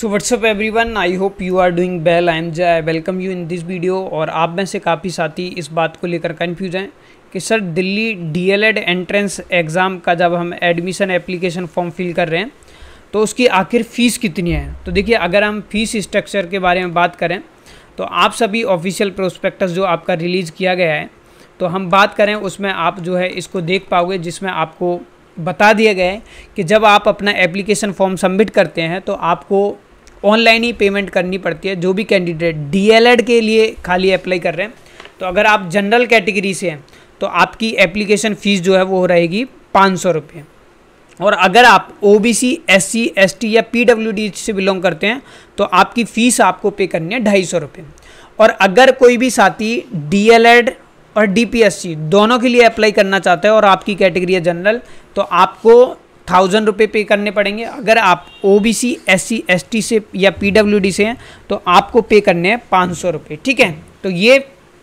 so what's up everyone I hope you are doing well I am Jay welcome you in this video और आप में से काफ़ी साथी इस बात को लेकर कन्फ्यूज हैं कि sir Delhi DElEd entrance exam का जब हम एडमिशन एप्लीकेशन फॉर्म फिल कर रहे हैं तो उसकी आखिर फ़ीस कितनी है तो देखिए अगर हम फीस स्ट्रक्चर के बारे में बात करें तो आप सभी ऑफिशियल प्रोस्पेक्टस जो आपका रिलीज़ किया गया है तो हम बात करें उसमें आप जो है इसको देख पाओगे जिसमें आपको बता दिया गया है कि जब आप अपना एप्लीकेशन फॉर्म सबमिट करते हैं तो आपको ऑनलाइन ही पेमेंट करनी पड़ती है जो भी कैंडिडेट डीएलएड के लिए खाली अप्लाई कर रहे हैं तो अगर आप जनरल कैटेगरी से हैं तो आपकी एप्लीकेशन फ़ीस जो है वो रहेगी पाँच सौ रुपये और अगर आप O B C S C S T या पी डब्ल्यू डी से बिलोंग करते हैं तो आपकी फ़ीस आपको पे करनी है ढाई सौ रुपये और अगर कोई भी साथी डी एल एड और डी पी एस सी दोनों के लिए अप्लाई करना चाहता है और आपकी कैटेगरी है जनरल तो आपको थाउजेंड रुपये पे करने पड़ेंगे अगर आप O B C S C S T से या पी डब्ल्यू डी से हैं तो आपको पे करने हैं पाँच सौ रुपये ठीक है तो ये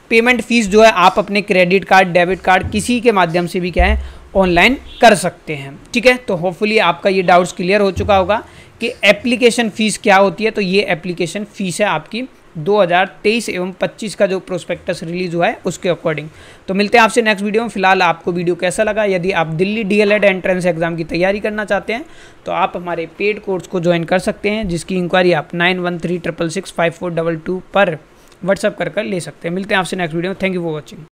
पेमेंट फीस जो है आप अपने क्रेडिट कार्ड डेबिट कार्ड किसी के माध्यम से भी क्या है ऑनलाइन कर सकते हैं ठीक है तो होपफुली आपका ये डाउट्स क्लियर हो चुका होगा कि एप्लीकेशन फ़ीस क्या होती है तो ये एप्लीकेशन फ़ीस है आपकी 2023 एवं 25 का जो प्रोस्पेक्टस रिलीज हुआ है उसके अकॉर्डिंग तो मिलते हैं आपसे नेक्स्ट वीडियो में फिलहाल आपको वीडियो कैसा लगा यदि आप दिल्ली डीएलएड एंट्रेंस एग्जाम की तैयारी करना चाहते हैं तो आप हमारे पेड कोर्स को ज्वाइन कर सकते हैं जिसकी इंक्वायरी आप nine one three triple six five four double two पर व्हाट्सअप कर कर ले सकते हैं मिलते हैं आपसे नेक्स्ट वीडियो में थैंक यू फॉर वॉचिंग